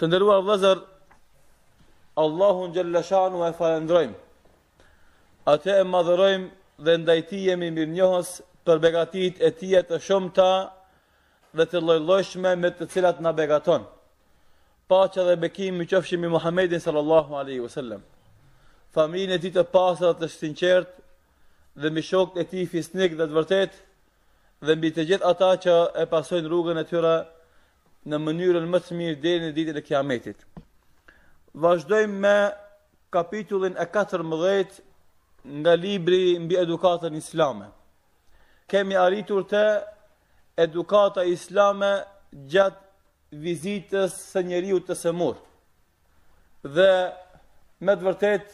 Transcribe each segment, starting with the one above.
Të ndëruar vëzër, Allahun gjëllëshan e falendrojmë. A e madhërojmë dhe ndajti jemi mirë njohës për begatit e tijet të shumë ta dhe të lojlojshme me të cilat në begaton. Pa që dhe bekim më qëfshim i Muhammedin sallallahu aleyhi vësallem. Familjën e ti të pasrë të shtinqert dhe mi shokët e ti fisnik dhe të vërtet dhe mbi të gjithë ata që e pasojnë rrugën e tyre në mënyrën më të mirë dhe në ditën e kiametit. Vajzdojmë me kapitullin e 14 nga libri mbi edukatën islame. Kemi arritur të edukata islame gjatë vizitës së njeriut të sëmur. Dhe me të vërtet,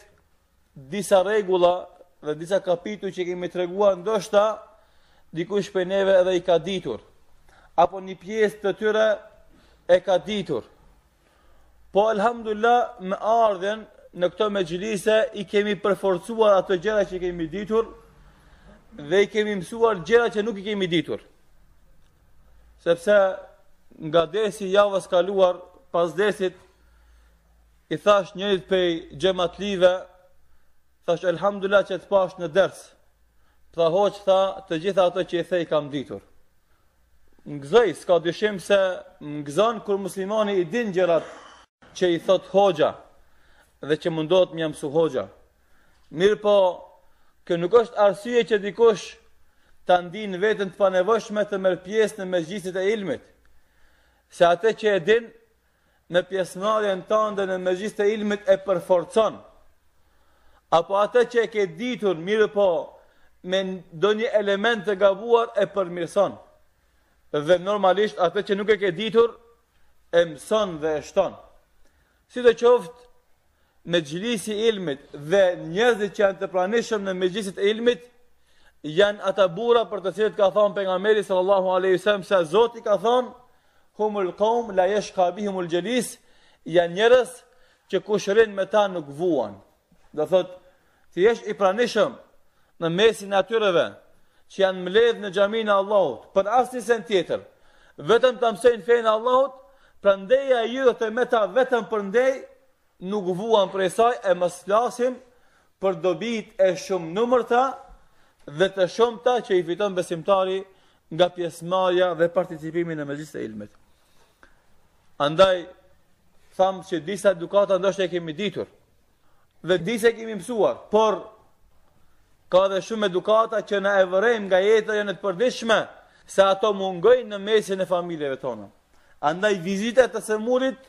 disa regula dhe disa kapitull që kemi të regua ndoshta, dikush për neve edhe i ka ditur. Apo një pjesë të tyre, të e ka ditur. Po alhamdulillah me ardhen në këto me gjilise i kemi përforcuar ato gjera që i kemi ditur dhe i kemi mësuar gjera që nuk i kemi ditur. Sepse nga desi javës kaluar pas desit i thash njërit pej gjemat live thash alhamdulillah që të pash në dërës. Tha hoqë tha të gjitha ato që i thej kam ditur. Ngëzoj, s'ka dyshim se ngëzon kur muslimani i din gjërat që i thot hoxha dhe që mundot më jam su hoxha. Mirë po, kë nuk është arsye që dikush të ndin vetën të panevëshme të mërë pjesë në mezgjisit e ilmit, se atë që e din në pjesmarjen të ndë në mezgjisit e ilmit e përforcon, apo atë që e ke ditur, mirë po, me do një element të gabuar e përmirëson dhe normalisht atë që nuk e ke ditur, e mëson dhe e shton. Si të qoftë, me gjilisi ilmit dhe njerëzit që janë të pranishëm në me gjilisit ilmit, janë ata bura për të cilët ka thonë për nga meri sallallahu aleyhi sallam, se Zoti ka thonë, humul kaum, la jesh kabi humul gjilis, janë njerës që kushërin me ta nuk vuan. Dhe thotë, të jesh i pranishëm në mesin atyreve, që janë mledhë në gjaminë Allahut, për asë një tjetër, vetëm të mësejnë fejnë Allahut, për ndeja i dhe meta vetëm për ndej, nuk vuan për esaj e më slasim për dobit e shumë numërta dhe të shumta që i fiton besimtari nga pjesmarja dhe participimin në mezis e ilmet. Andaj, thamë që disa dukata ndështë e kemi ditur, dhe disa kemi mësuar, por ka dhe shumë edukata që në evërejmë nga jetër janë të përdishme se ato mungojnë në mesin e familjeve tonë. Andaj, vizitet të sëmurit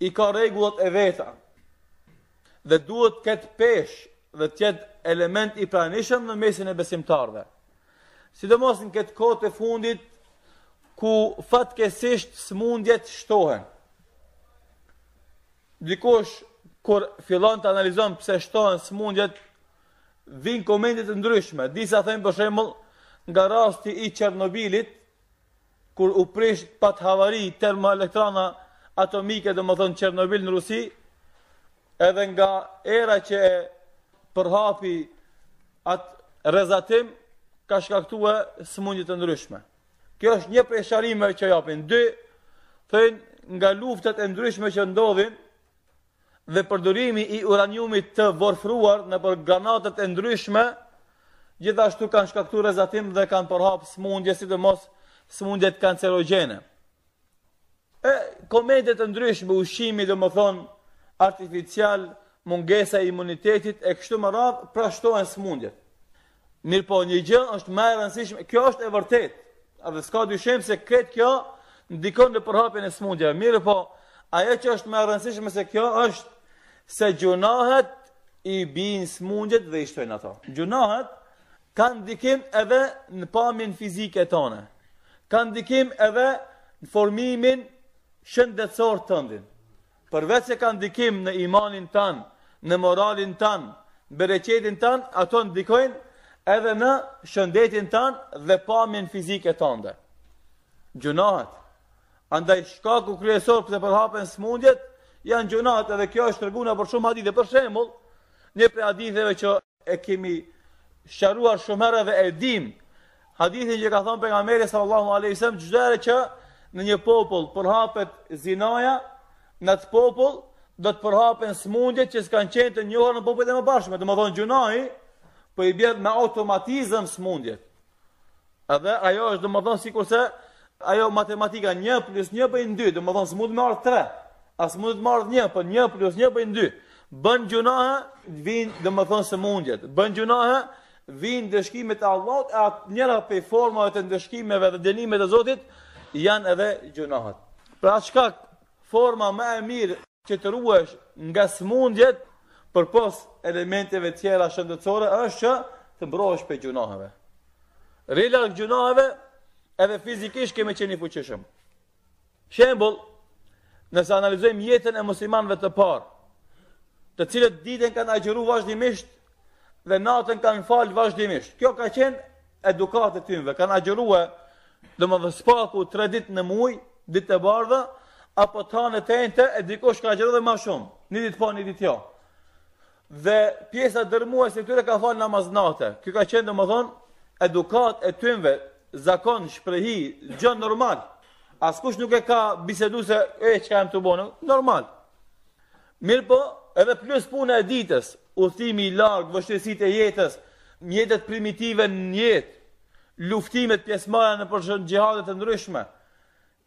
i ka regullat e veta dhe duhet këtë pesh dhe tjetë element i pranishëm në mesin e besimtarve. Si dhe mos në këtë kote fundit ku fatkesisht së mundjet shtohen. Dikosh, kur fillon të analizon pëse shtohen së mundjet, vin komendit të ndryshme. Disa thënë për shemëll nga rasti i Qernobilit, kur u prish pat havari termoelektrana atomike, dhe më thënë në Rusi, edhe nga era që e përhapi atë rezatim, ka shkaktua së të ndryshme. Kjo është një prej që japin. Dy thëjnë nga luftet e ndryshme që ndodhin, dhe përdorimi i uraniumit të vorfruar në për granatët e ndryshme, gjithashtu kanë shkaktu rezatim dhe kanë përhapë smundje, si të mos të kancerogene. E komedjet e ndryshme, ushimi dhe më thonë artificial, mungesa e imunitetit, e kështu më radhë, prashtohen smundjet. Mirë po, një gjë është më e rëndësishme, kjo është e vërtet, edhe dhe s'ka dyshim se këtë kjo ndikon në përhapjen e smundjeve. Mirë po, ajo që është më e rëndësishme se kjo është se gjunahet i bin smungjet dhe i shtojnë ato. Gjunahet kanë dikim edhe në pamin fizike tone, kanë dikim edhe në formimin shëndetsor të ndin. Përvec se kanë dikim në imanin tanë, në moralin tanë, në bereqetin tanë, ato në dikojnë edhe në shëndetin tanë dhe pamin fizike të Gjunahet. Andaj shkaku kryesor për përhapen smundjet, janë gjonat edhe kjo është rëguna për shumë hadithe. Për shemull, një për haditheve që e kemi shëruar shumërë dhe e dim, hadithin që ka thonë për nga meri sallallahu alaihissam, gjithere që në një popull përhapet zinaja, në të popull do të përhapen smundjet që s'kan qenë të njohër në popullet e më bashkëme. Dhe më thonë gjunahi, po i bjerë me automatizëm smundjet. Edhe ajo është dhe më thonë si kurse, ajo matematika një plus një për i dhe më thonë smundë me orë tre asë të marrë një, për po një plus një për një dy. Bën gjunahë, vinë dhe më thonë së mundjet. Bën gjunahë, vinë dëshkimet e Allahut, e atë njëra për forma të ndëshkimeve dhe dënimet e Zotit, janë edhe gjunahët. Pra çka forma më e mirë që të ruesh nga së mundjet, për pos elementeve tjera shëndëcore, është që të mbrojsh për gjunahëve. Rilak gjunahëve, edhe fizikisht kemi qeni fuqishëm. Shembol, nëse analizojmë jetën e muslimanëve të parë, të cilët ditën kanë agjëru vazhdimisht dhe natën kanë falë vazhdimisht. Kjo ka qenë edukatë të tymëve, kanë agjëru e dhe më dhe spaku tre ditë në muj, ditë e bardha, apo ta të tente e dikosh ka agjëru dhe ma shumë, një ditë po, një ditë jo. Dhe pjesa dërmuaj se tyre ka falë namaz natë. Kjo ka qenë dhe më thonë edukatë e tymëve, zakon, shprehi, gjë normalë askush nuk e ka bisedu se e që ka e më të bonë, normal. Mirë po, edhe plus punë e ditës, uthimi i largë, vështësit e jetës, mjetet primitive në jetë, luftimet pjesmaja në përshën gjihadet e ndryshme.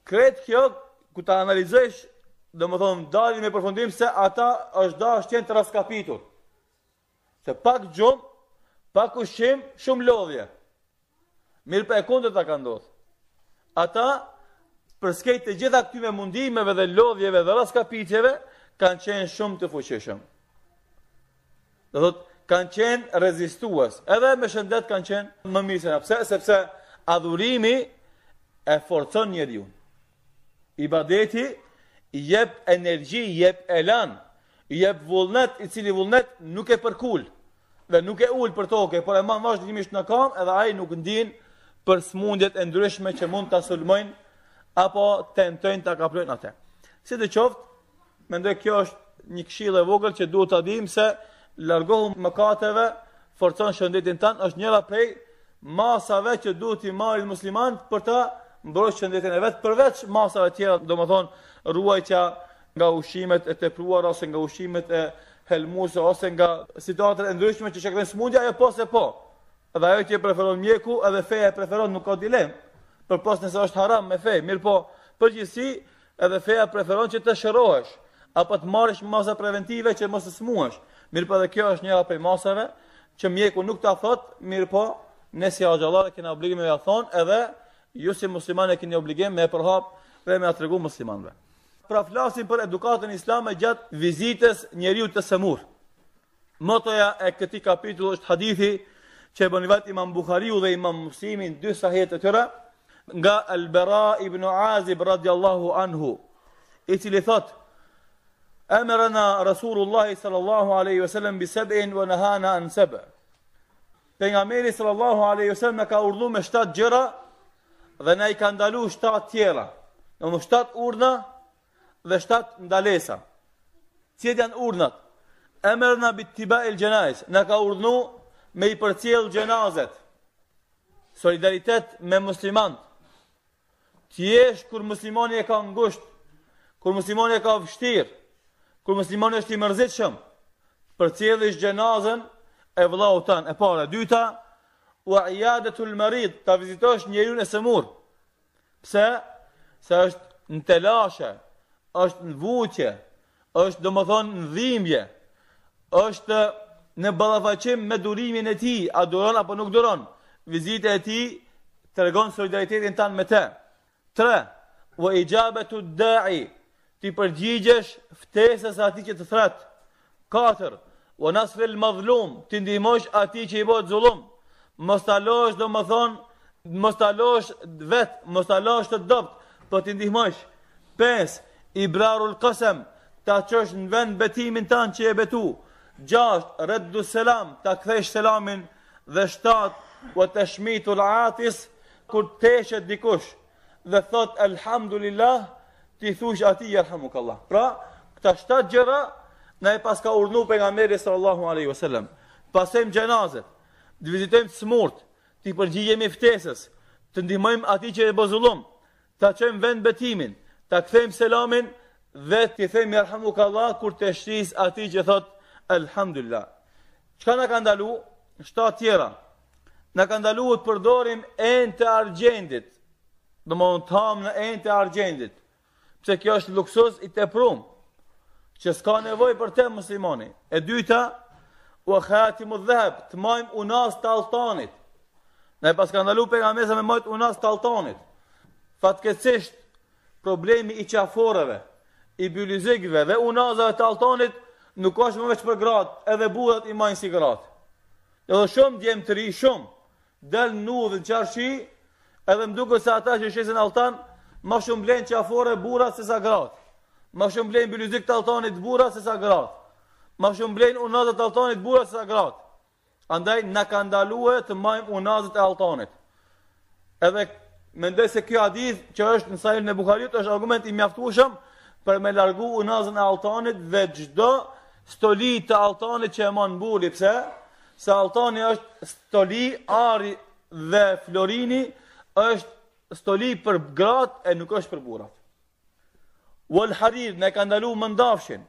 Kretë kjo, ku ta analizesh, dhe më thonë, dalin me përfundim se ata është da është jenë të raskapitur. Se pak gjumë, pak ushim, shumë lodhje. Mirë për po, e kondër ta ka ndodhë. Ata për skejt të gjitha këtyve mundimeve dhe lodhjeve dhe raskapitjeve, kanë qenë shumë të fuqishëm. Dhe dhëtë, kanë qenë rezistuas, edhe me shëndet kanë qenë më misën, apse, sepse adhurimi e forcon njëri unë. I badeti, jep energji, jep elan, i jep vullnet, i cili vullnet nuk e përkull, dhe nuk e ullë për toke, por e ma në vazhdimisht në kam, edhe aji nuk ndin për smundjet e ndryshme që mund të asulmojnë apo tentojnë të kaplojnë atë. Si të qoftë, mendoj kjo është një këshillë e vogël që duhet të dim se largohu mëkateve, forcon shëndetin tanë, është njëra prej masave që duhet i marit muslimanët për të mbrojt shëndetin e vetë, përveç masave tjera, do më thonë, ruajtja nga ushimet e tepruar ose nga ushimet e helmuse ose nga situatet e ndryshme që shkaktojnë smundja, apo se po. Edhe ajo që preferon mjeku, edhe feja e preferon, nuk ka dilemë për pas nëse është haram me fej, mirë po përgjithsi edhe feja preferon që të shërohesh, apo të marrësh masa preventive që mos të smuash. Mirë po dhe kjo është njëra prej masave që mjeku nuk ta thot, mirë po nësi a gjallare e obligim të ja thon edhe ju si muslimanë keni obligim me përhap dhe me atë tregu muslimanëve. Pra flasim për edukatën islame gjatë vizitës njeriu të sëmur. Motoja e këtij kapitulli është hadithi që e Imam Buhariu dhe Imam Muslimi dy sahihe të nga al bara ibn Azib radiallahu anhu, i cili thot, emërëna Rasulullahi sallallahu aleyhi wasallam bi sebejn vë nëhana në sebe. Për nga meri sallallahu aleyhi wasallam në ka urdhu me shtatë gjëra dhe në i ka ndalu shtatë tjera. Në në shtatë urna dhe shtatë ndalesa. Cjetë janë urnat. Emërëna bi tiba il gjenajs, në ka urdhnu me i përcjel gjenazet. Solidaritet me muslimantë. Ti je kur muslimani e ka ngusht, kur muslimani e ka vështirë, kur muslimani është i mërzitshëm, përcjellish xhenazën e vëllaut tan. E para, e dyta, wa iadatu al lëmërit ta vizitosh njeriu në sëmur. Pse? Se është në telashe, është në vutje, është do më thonë në dhimje, është në balafacim me durimin e ti, a duron apo nuk duron, vizite e ti të regon solidaritetin tanë me te, Tre, vë i gjabe të dëri, ti përgjigjesh ftesës ati që të thratë. Katër, vë nës fil më ti ndihmojsh ati që i botë zulum, më stalojsh dhe më thonë, më vetë, më të dobtë, për po ti ndihmojsh. Pes, i brarul kësem, ta qësh në vend betimin tanë që e betu. Gjasht, reddu selam, ta këthesh selamin, dhe shtatë, vë të shmitu l'atis, kur teshet dikush dhe thot alhamdulillah ti thush ati yerhamuk allah pra kta shtat gjera ne e paska urdhnu pejgamberi sallallahu alaihi wasallam pasem xhenazet të vizitojm smurt ti përgjigjemi ftesës të ndihmojmë ati që e bozullom ta qëmë vend betimin ta kthejm selamin, dhe ti them yerhamuk allah kur të shtis ati që thot alhamdulillah çka na ka ndalu shtat tjera na ka ndaluar të përdorim en të argjendit do më në thamë në ejnë të argjendit, Pse kjo është luksus i të prumë. Që s'ka nevoj për te muslimoni. E dyta, u e khati më dhebë, të majmë unas të altanit. Në e pas ka ndalu për nga mesë me majtë unas të altanit. Fatkecisht, problemi i qaforeve, i bjulizikve dhe unazave të altanit, nuk është më veç për gratë, edhe budhët i majnë si gratë. Edhe shumë, djemë të ri shumë, delë në u dhe në qarë edhe më duke se ata që shesin altan, ma shumë blenë afore burat se sa grat, ma shumë blenë bëllizik të altanit burat se sa grat, ma shumë blenë unazët të altanit burat se sa andaj në ka ndalue të majmë unazët e altanit. Edhe më ndesë se kjo adith që është në sajnë në Bukhariut, është argument i mjaftushëm për me largu unazën e altanit dhe gjdo stoli të altanit që e manë buri, pëse? Se altani është stoli, ari dhe florini, është stoli për gratë e nuk është për burat. Wal harir ne ka ndalu më ndafshin.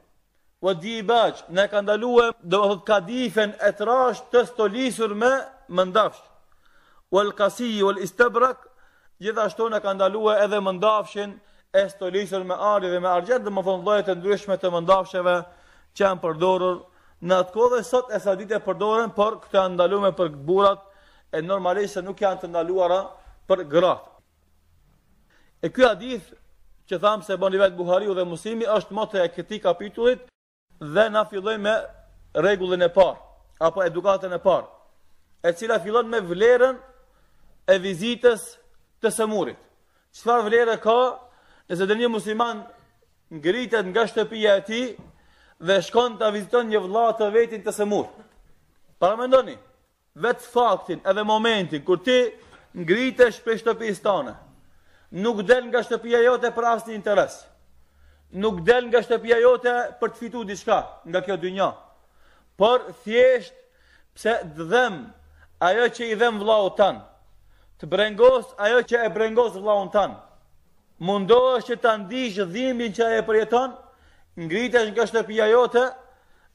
Wal dibaj ne ka ndalu do të thotë kadifen e trash të stolisur me më ndafsh. Wal qasi wal istabrak gjithashtu ne ka ndalu edhe më ndafshin e stolisur me ari dhe me argjend do të thonë vëllai ndryshme të më që janë përdorur në atë kohë dhe sot e sa ditë e përdoren por këto janë ndaluar për burrat e normalisht se nuk janë të ndaluara për grat. E ky hadith që thamë se bën vetë Buhariu dhe Musimi është motë e këti kapitullit dhe na filloj me regullin e parë, apo edukatën e parë, e cila fillon me vlerën e vizitës të sëmurit. Qëfar vlere ka nëse dhe një musliman ngritet nga shtëpia e ti dhe shkon të viziton një vla të vetin të sëmur. Para mendoni ndoni, vetë faktin edhe momentin kur ti ngritesh për të tonë. Nuk del nga shtëpia jote për asë një interes. Nuk del nga shtëpia jote për të fitu diçka nga kjo dynja. Por thjesht pse dhëm ajo që i dhem vlau tanë. Të brengos ajo që e brengos vlau në tanë. është që të ndish dhimin që e përjeton, ngritesh nga shtëpia jote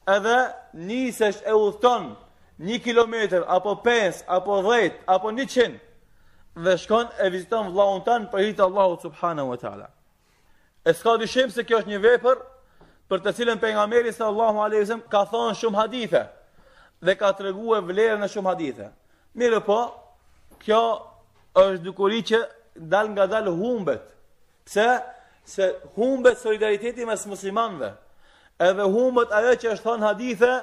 edhe njësësht e uthton një kilometr, apo 5, apo 10, apo 100, dhe shkon e viziton vllahun tan për hir të Allahut subhanahu wa taala. E s'ka dyshim se kjo është një vepër për të cilën pejgamberi sallallahu alaihi wasallam ka thënë shumë hadithe dhe ka treguar vlerën e shumë hadithe. Mirë po, kjo është dukuri që dal nga dal humbet. Pse? Se humbet solidariteti mes muslimanëve. Edhe humbet ajo që është thënë hadithe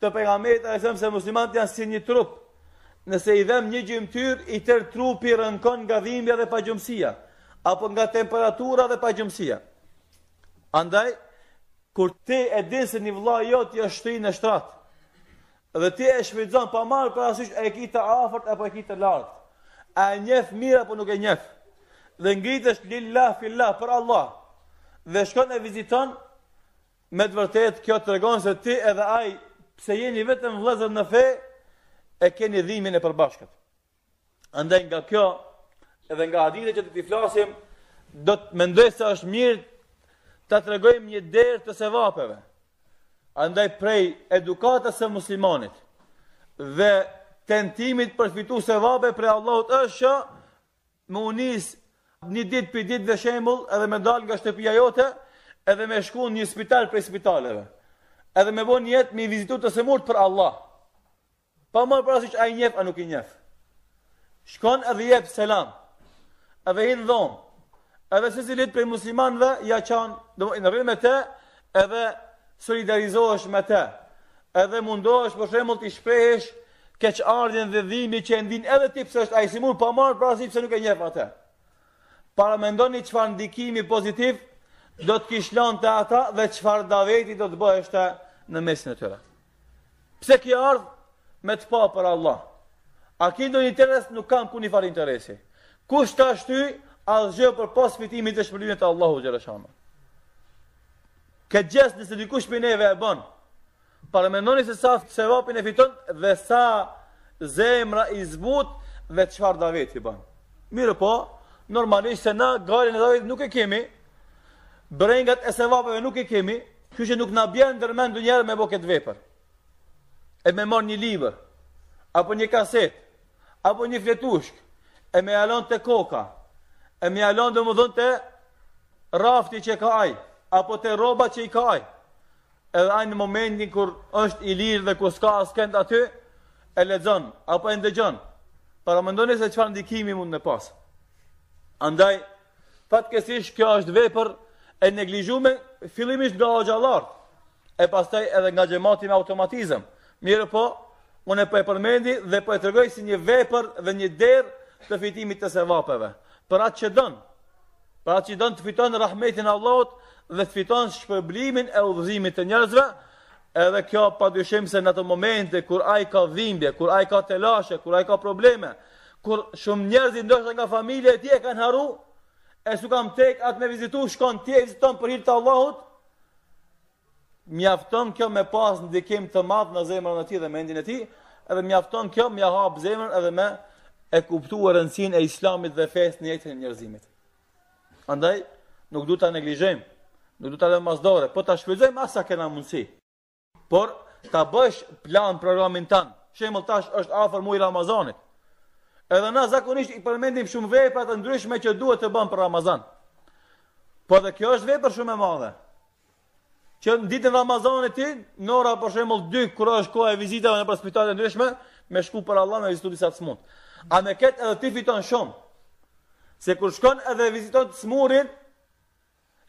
të pejgamberit alaihi wasallam se muslimanët janë si një trup nëse i dhem një gjymtyr, i tër trupi rënkon nga dhimbja dhe pagjumësia, apo nga temperatura dhe pagjumësia. Andaj, kur ti e din se një vla jot i është të në shtratë, dhe ti e shvizon pa marë për asysh e ki afort apo e ki lartë, a e njef mira apo nuk e njef, dhe ngritësht lillah fillah për Allah, dhe shkon e viziton, me të vërtet kjo të regon se ti edhe aj, pse jeni vetëm vlezër në fejë, e keni dhimin e përbashkët. Andaj nga kjo, edhe nga hadithë që të ti flasim, do të mendoj se është mirë Ta të regojmë një derë të sevapeve. Andaj prej edukatës e muslimonit dhe tentimit përfitu sevape prej Allahut është që më unis një ditë për ditë dhe shemull edhe me dal nga shtëpia jote edhe me shku një spital për spitaleve edhe me bo një jetë me i vizitu të semurt për Allah Pa më para se ai njeh a nuk i njeh. Shkon edhe jep selam. Edhe hin dhon. Edhe se cilit prej muslimanve ja qan, do të ndërrim me të, edhe solidarizohesh me të. Edhe mundohesh për shembull të shprehësh keq ardhjen dhe dhimi që e ndin edhe ti pse është ai si mund pa marr para se nuk e njeh atë. Para mendoni qëfar ndikimi pozitiv do të kish lënë ata dhe qëfar daveti do të bëhesh në mesin e tyre. Pse kjo ardhur me të pa për Allah. A ki do një interes, nuk kam ku një farë interesi. Kush ashtu, shty, asgjë për pas fitimi të shpëllimit të Allahu Gjereshama. Këtë gjesë nëse dikush për neve e bënë, Para se sa se vapin e fiton dhe sa zemra i zbut dhe qëfar David i ban. Mirë po, normalisht se na garin e David nuk e kemi, brengat e se vapëve nuk e kemi, kështë që nuk na bjen dërmen dë njerë me bo këtë vepër e me marë një libër, apo një kaset, apo një fletushk, e me alon të koka, e me alon dhe më dhën të rafti që ka aj, apo të roba që i ka aj, edhe aj në momentin kër është i lirë dhe kër s'ka s'kend aty, e lezën, apo e ndëgjon, para më ndoni se qëfar ndikimi mund në pasë. Andaj, fatë kësish kjo është vepër e neglijhume fillimisht nga hoxalartë, e pastaj edhe nga gjemati me automatizëm, Mirë po, unë e për po e përmendi dhe për po e të rëgoj si një vepër dhe një derë të fitimit të sevapeve. Për atë që dënë, për atë që dënë të fiton rahmetin Allahot dhe të fiton shpërblimin e udhëzimit të njerëzve, edhe kjo pa dyshim se në të momente kur a ka dhimbje, kur a ka telashe, kur a ka probleme, kur shumë njerëzi ndoshtë nga familje e tje e kanë haru, e su kam tek atë me vizitu, shkon tje e viziton për hirtë Allahot, mjafton kjo me pas ndikim të madh në zemrën e tij dhe mendjen e tij, edhe mjafton kjo me hap zemrën edhe me e kuptuar rëndësinë e islamit dhe fesë në jetën e njerëzimit. Andaj nuk duhet ta neglizhojmë, nuk duhet ta lëmë pas dorë, po ta shfrytëzojmë asa kena mundsi. Por ta bësh plan programin tan. Shembull tash është afër muaj Ramazanit. Edhe na zakonisht i përmendim shumë vepra të ndryshme që duhet të bëm për Ramazan. Po dhe kjo është vepër shumë e madhe që në ditën e Ramazanit ti, në ora për shembull 2 kur është koha e vizitave në spitalet e ndryshme, me shku për Allah në Institutin e Sëmund. A me ketë edhe ti fiton shumë. Se kur shkon edhe viziton të Sëmundin,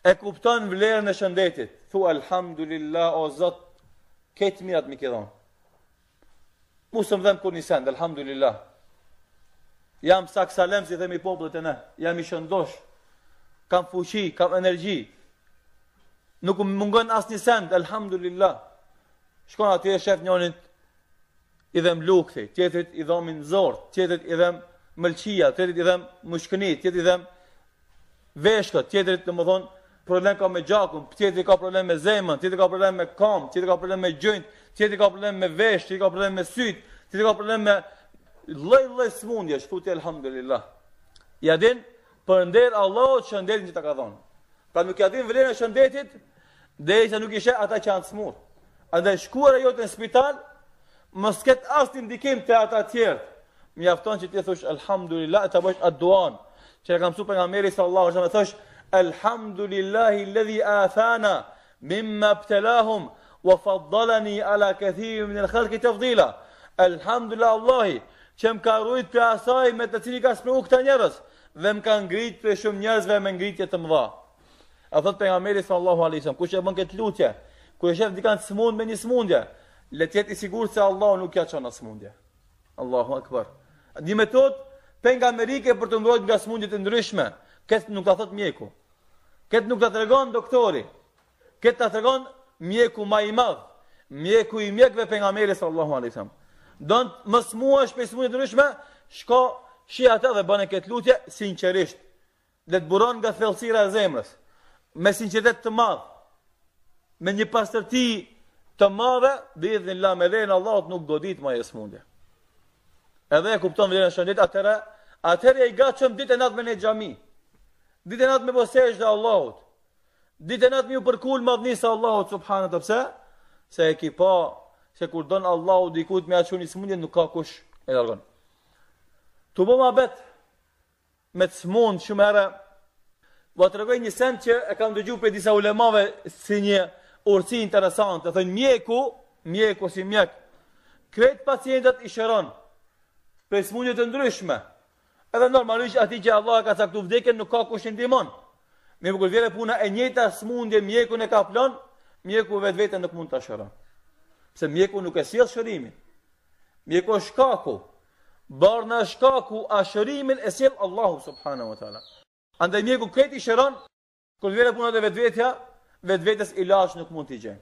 e kupton vlerën e shëndetit. Thu alhamdulillah o Zot, ket mirat me ke Musëm Mosëm dhem kur nisën, alhamdulillah. Jam saksalem si themi popullit e ne. Jam i shëndosh. Kam fuqi, kam energji, nuk më mungon asë një send, elhamdulillah. Shkon atje e shef njonit, i dhem lukëthi, tjetërit i dhomin zorë, tjetërit i dhem mëlqia, tjetërit i dhem mëshkëni, tjetërit i dhem veshkë, tjetërit të më thonë, problem ka me gjakun, tjetërit ka problem me zemën, tjetërit ka problem me kam, tjetërit ka problem me gjënjt, tjetërit ka problem me vesh, tjetërit ka problem me syt, tjetërit ka problem me lloj lloj smundje, shkuti elhamdulillah. Ja din, për nder Allahu që ndelin që ta ka dhonë. Pra nuk ja din vlerën e shëndetit, dhe e se nuk ishe ata që janë smur. A dhe shkuar e jote në spital, më sket asë të ndikim të ata tjertë. Mi afton që ti thush, alhamdulillah, të bësh atë duan, që e kam supe nga meri së Allah, që me thush, alhamdulillahi ledhi athana, mimma ptelahum, wa faddalani ala këthimi në khalki të fdila. Alhamdulillah që më ka rujt për asaj me të cili ka spru këta njerës, dhe më ka ngrit për shumë njerës dhe ngritje të më A thot pejgamberi sallallahu alaihi wasallam, kush e bën kët lutje, kush e shef dikant smund me një smundje, le të jetë i sigurt se Allahu nuk ka çon as smundje. Allahu akbar. Në metod pejgamberike për të ndruajtur nga smundjet e ndryshme, kët nuk ta thot mjeku. Kët nuk ta tregon doktori. Kët ta tregon mjeku më i madh, mjeku i mjekëve pejgamberi sallallahu alaihi wasallam. Don mos muash për smundje të ndryshme, shko shi ata dhe bën kët lutje sinqerisht. Dhe të buron nga thellësira e zemrës me sinqeritet të madh, me një pastërti të madhe, dhe idhë la me edhe Allahot nuk do ditë ma e Edhe e kupton vlerën shëndit, atëre, atëra, e i gatshëm ditë e natë me në gjami, ditë e natë me bosejsh dhe Allahot, ditë e natë mi u përkull madhni sa Allahot, subhanët, se e ki pa, se kur donë Allahot dikut me aqun i smundje, nuk ka kush e Tu bë bëma betë, me të smundë, shumë herë, Va të rëgoj një sen që e kam dëgju për disa ulemave si një orësi interesant, dhe thënë mjeku, mjeku si mjek, kretë pacientët i shëron, për smunjët të ndryshme, edhe normalisht ati që Allah ka caktu vdekin nuk ka kush ndimon, me më këllë puna e njëta smundje mjeku në ka plan, mjeku vetë vetën nuk mund të shëron, se mjeku nuk e sjell shërimi, mjeku është kaku, barna është kaku, a shërimin e sjell Allahu subhanahu wa ta'ala. Andaj mjeku kur i shëron, kur vjen puna e vetvetja, vetvetes i lash nuk mund t'i gjenë.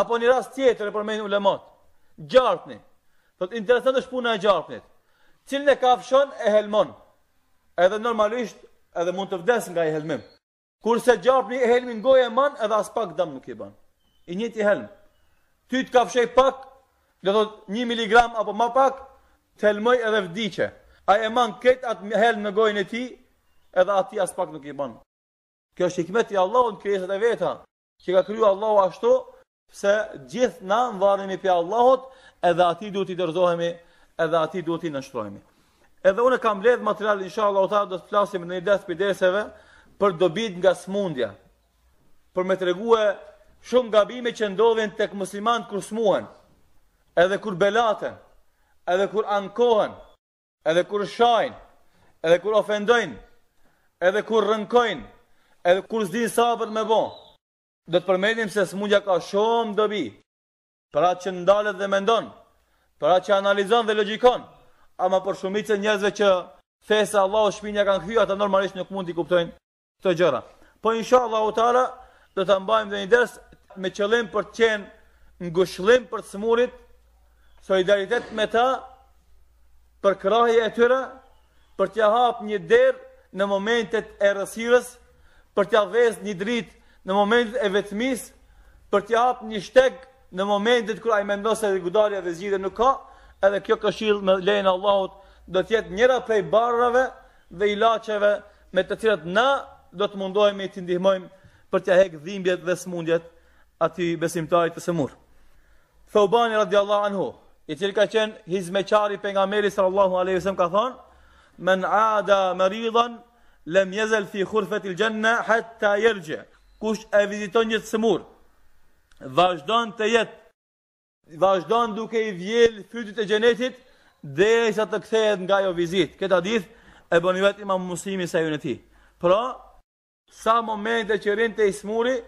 Apo në rast tjetër e përmend ulemat, gjartni. Thotë interesante është puna e gjartnit. Cilin e kafshon e helmon. Edhe normalisht edhe mund të vdes nga i helmim. Kurse gjartni e helmin gojë e man edhe as pak dëm nuk i bën. I i helm. Ty të kafshoj pak, do thot 1 miligram apo më pak, të helmoj edhe vdiqe. A e man këtë atë helm në gojën e ti, edhe ati as pak nuk i bën. Kjo është hikmeti i Allahut në krijesat e veta, që ka kriju Allahu ashtu, pse gjithë na varemi pe Allahut, edhe ati duhet i dorëzohemi, edhe ati duhet i nështrojemi. Edhe unë kam bledh material, inshallah u tha do të flasim në një desh për për dobit nga smundja, për me të reguhe shumë gabime që ndodhin të kë musliman kër smuhen, edhe kër belaten, edhe kër ankohen, edhe kër shajnë, edhe kër ofendojnë, edhe kur rënkojnë, edhe kur zdinë për me bo, dhe të përmenim se smundja ka shumë dobi, për atë që ndalet dhe mendon, për atë që analizon dhe logikon, ama për shumicë e njerëzve që fesa Allah o shpinja kanë hyu, ata normalisht nuk mund t'i kuptojnë të gjëra. Po insha Allah o tala, dhe të mbajmë dhe një ders me qëllim për të qenë gushlim për të smurit, solidaritet me ta, për kraje e tyre, për t'ja hapë një derë në momentet e rësirës, për t'ja vez një dritë në momentet e vetëmis, për t'ja hapë një shtek në momentet kër a i mendose dhe gudarja dhe zhjide nuk ka, edhe kjo këshilë me lejnë Allahut do t'jetë njëra prej barrave dhe ilacheve me të cilat na do të mundohemi të ndihmojmë për t'ja hekë dhimbjet dhe smundjet aty besimtarit të sëmurë. Thobani radiallahu anhu, i cilë ka qenë hizmeqari për nga meri sallallahu aleyhi sëmë ka thonë, men aada maridhan lem jezel fi khurfati aljanna hatta yarja jërgje kush e viziton një të vazhdon vazhdojnë të jet vazhdon duke i vjel fytit e gjenetit dhe i sa të kthejet nga jo vizit këtë dit e bëni vet ima musimi sa ju në ti pra sa momente që rinë të i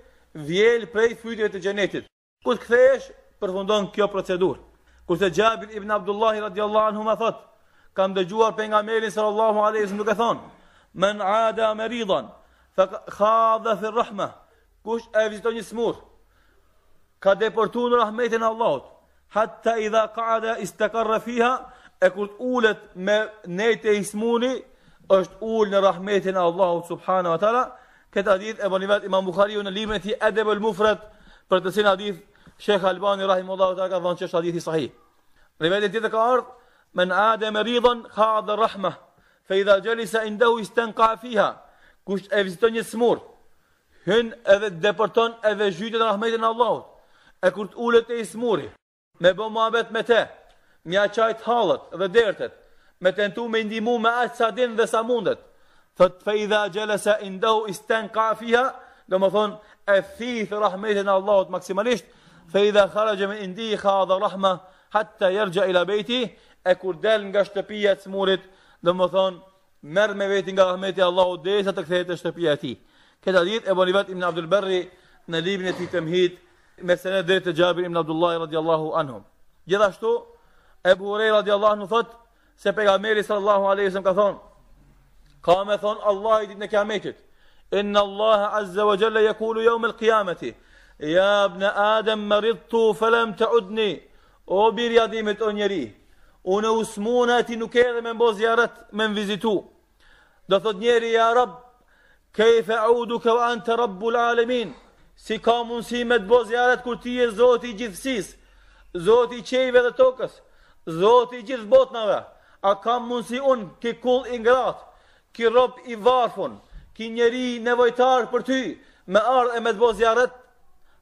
vjel prej fytit e gjenetit kush kthehesh përfundon kjo procedur kush e gjabin ibn abdullahi radiallahu anhu ma thot kam dëgjuar për nga merin sër Allahu a.s. nuk e thonë, men ada me fa kha dhe fër rahme, kush e viziton një smur, ka deportu në rahmetin Allahut, hatta i dha ka i fiha, e kur ulet ullet me nejtë e ismuni, është ul në rahmetin Allahut subhana wa taala këtë hadith e bonivet imam Bukhari në libën e ti edhe mufret, për të sinë hadith Shekha Albani, rahim taala ka dhënë që sahih. Rivetit tjetë ka Men ade me ridhon, ha dhe rahma, fe i dha gjelisa indehu i sten ka fiha, kush e viziton një smur, hyn edhe depërton edhe zhytet rahmetin Allahut, e kur të e i smuri, me bë muhabet me te, me aqajt halët dhe dertet, me tentu me indimu me aqë sa din dhe sa mundet, thët fe i dha gjelisa indehu i sten ka fiha, dhe më thonë, e thithë rahmetin Allahut maksimalisht, fe i dha kharajme indi i kha dhe rahma, hatta jërgja ila bejti, e kur del nga shtëpia e cmurit, dhe më thonë, merë me veti nga rahmeti Allahu dhe të kthejt e shtëpia ti. Këtë dit e boni vet Ibn Abdulberri në libën e ti të mhit, me sene dhe të Gjabir Ibn Abdullahi radiallahu anhum. Gjithashtu, e buhurej radiallahu në thot, se pega meri sallallahu aleyhi ka thonë, ka me thonë Allah i dit në kiametit, Inna Allah azza wa jalla yakulu yawm al-qiyamati ya ibn adam maridtu falam ta'udni o birjadimit o njeri unë usmune ti nuk e dhe me mbo zjarët me më vizitu. Do thot njeri, ja rab, kejfe audu ke va anë të rabbul alemin, si ka mundësi me të bo zjarët kur ti e zoti gjithësis, zoti qejve dhe tokës, zoti gjithë botnave, a ka mundësi unë ki kull i ngratë, ki rob i varfun, ki njeri nevojtar për ty, me ardhe me të bo zjarët,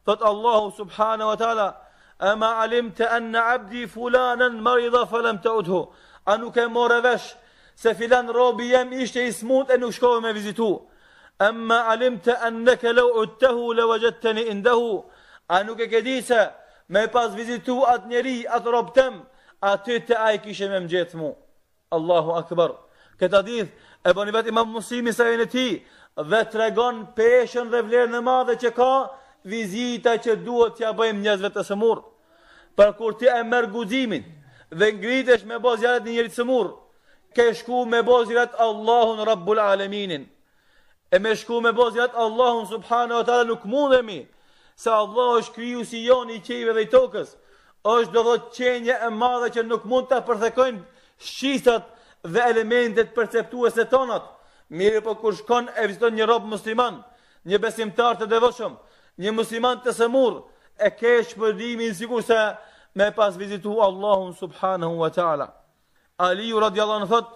thot Allahu subhanahu wa ta'ala, Ama alim të enë abdi fulanën marida falem të udhu. A nuk e vesh se filan robi ishte ismut smut e nuk shkove me vizitu. Ama alim të enë ke lo utëhu le vëgjet të një indëhu. A nuk ke di se me pas vizitu at njeri, at robtem, aty te ajk ishe me më gjithë Allahu akbar. Këta dhith e bëni imam muslimi sa e në ti dhe tregon regon dhe vlerën e madhe që ka vizita që duhet t'ja bëjmë njerëzve të sëmurë. Për kur ti e merr guximin dhe ngritesh me bozjarat një njëri të sëmurë, ke shku me bozjarat Allahun Rabbul Aleminin, E me shku me bozjarat Allahun Subhanuhu Teala nuk mundemi. Se Allah është kryu si jonë i qive dhe i tokës, është do dhe të qenje e madhe që nuk mund të përthekojnë shqistat dhe elementet perceptuese tonat. Mirë për po shkon e viziton një robë musliman, një besimtar të devoshëm, një musliman të sëmur e kesh përdimin sikur se me pas vizitu Allahun subhanahu wa ta'ala. Ali radiallahu në thot,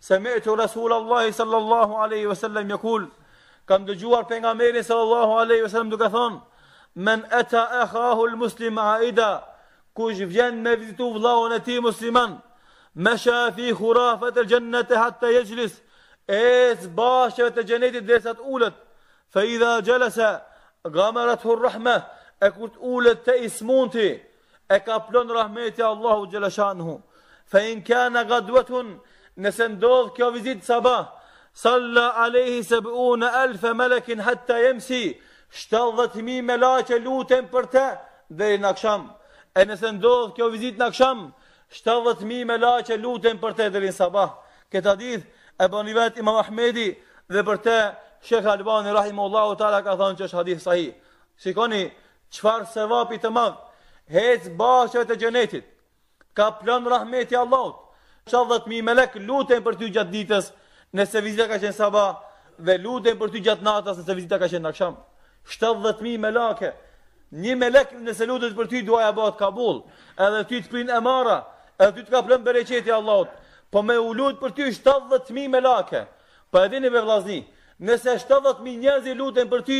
se me të rasul Allahi sallallahu aleyhi ve sellem një kul, kam dëgjuar për nga meri sallallahu aleyhi ve sellem duke thonë, men eta e khahu lë muslim aida, kush vjen me vizitu vlahun e ti musliman, me shafi hurafet e gjennet e hatta jeqlis, e zbashëve të gjenetit dhe sa të ulet, fe idha gjelese, gamarat hur e kur të ullet të ismunti, e ka plon rahmeti Allahu gjelëshan hu. Fe in kena ga duhet nëse ndodh kjo vizit sabah, salla alehi se bu në elfe melekin hëtta jemsi, 70.000 me laqe lutën për te, dhe i naksham. E nëse ndodh kjo vizit naksham, 70.000 me laqe lutën për te dhe i sabah. Këta dit, e bonivet vet ima Mahmedi dhe për te, Shekha Albani, Rahimullahu tala, ka thonë që është hadith sahih. Shikoni, qëfar se vapi të madh hecë bashët të gjenetit, ka plën rahmeti Allahut, 70.000 melek lutën për ty gjatë ditës, nëse vizita ka qenë sabah, dhe lutën për ty gjatë natës, nëse vizita ka qenë nakësham. 70.000 melake, një melek nëse lutët për ty duaj abat kabul, edhe ty të prinë emara, edhe ty të ka plën bereqeti Allahut, po me u lutë për ty 70.000 melake, po edhe një bevlazni, Nëse 70.000 njerëz i lutën për ty,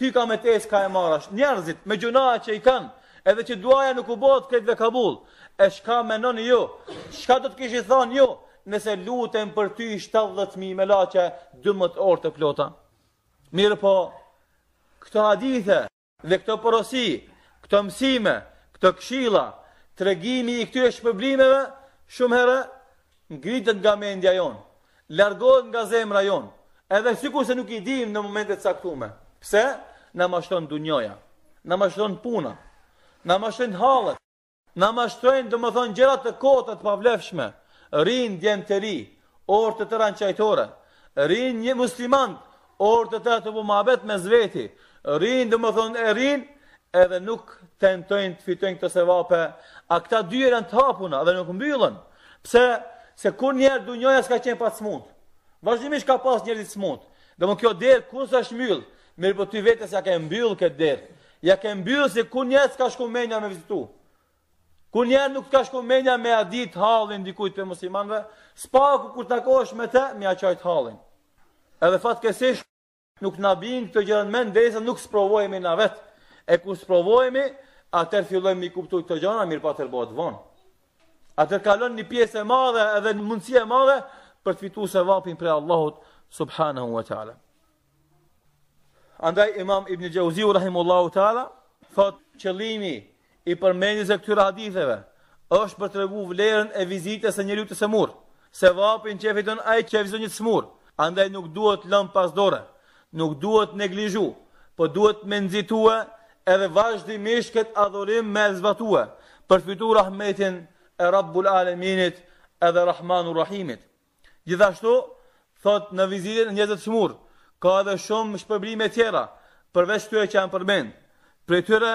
ti ka me tes ka e marrash. Njerëzit me gjuna që i kanë, edhe që duaja nuk u bëhet këtë ve kabull. E çka menoni ju? Çka do të kishit thonë ju nëse lutën për ty 70.000 me laçë 12 orë të plota? Mirë po, këto hadithe dhe këto porosi, këto mësime, këto këshilla, tregimi i këtyre shpërblimeve shumë herë ngritet nga mendja jonë, largohet nga zemra jonë edhe sikur se nuk i dim në momentet saktume. Pse? Në më ashtonë dunjoja, në më puna, në më ashtonë halët, në domethën gjëra të më thonë të kotët pavlefshme, rinë djenë të ri, orë të të ranë qajtore, rinë një musliman, orë të të të bu mabet me zveti, rinë domethën më thonë e rinë, edhe nuk tentojnë të fitojnë të se vape, a këta dyre në të hapuna, edhe nuk mbyllën, pse se kur njerë dunjoja s'ka qenë pasmundë, Vazhdimisht ka pas njerëz të smut. Domo më kjo derë kur sa shmyll, mirë po ty vetes ja ke mbyll këtë derë. Ja ke mbyll se ku njerëz ka shku menja me vizitu. Ku njerëz nuk ka shku menja me a dit hallin dikujt për muslimanëve, s'pa ku kur takosh me të, më ja çajt hallin. Edhe fatkesish nuk na bin këto gjëra në mend, derisa nuk sprovojemi na vet. E ku sprovojemi, atër fillojmë i kuptu këto gjëra, mirë pa po të rbohet vonë. Atër kalon një pjesë e madhe edhe një e madhe, për të fitu se vapin për Allahut subhanahu wa ta'ala. Andaj imam Ibn Gjauziu rahimullahu ta'ala thot qëllimi i përmendjes e këtyre haditheve është për të regu vlerën e vizitës e lutë të sëmur, se vapin që e fiton aj që e vizon një të sëmur, andaj nuk duhet lëm pas dore, nuk duhet neglizhu, po duhet me nëzitua edhe vazhdimisht këtë adhurim me zbatue, për fitu rahmetin e Rabbul Aleminit edhe Rahmanur Rahimit. Gjithashtu, thot në vizitin njëzë të smur, ka edhe shumë shpërblime tjera, përveç tyre që janë përmend. Për tyre,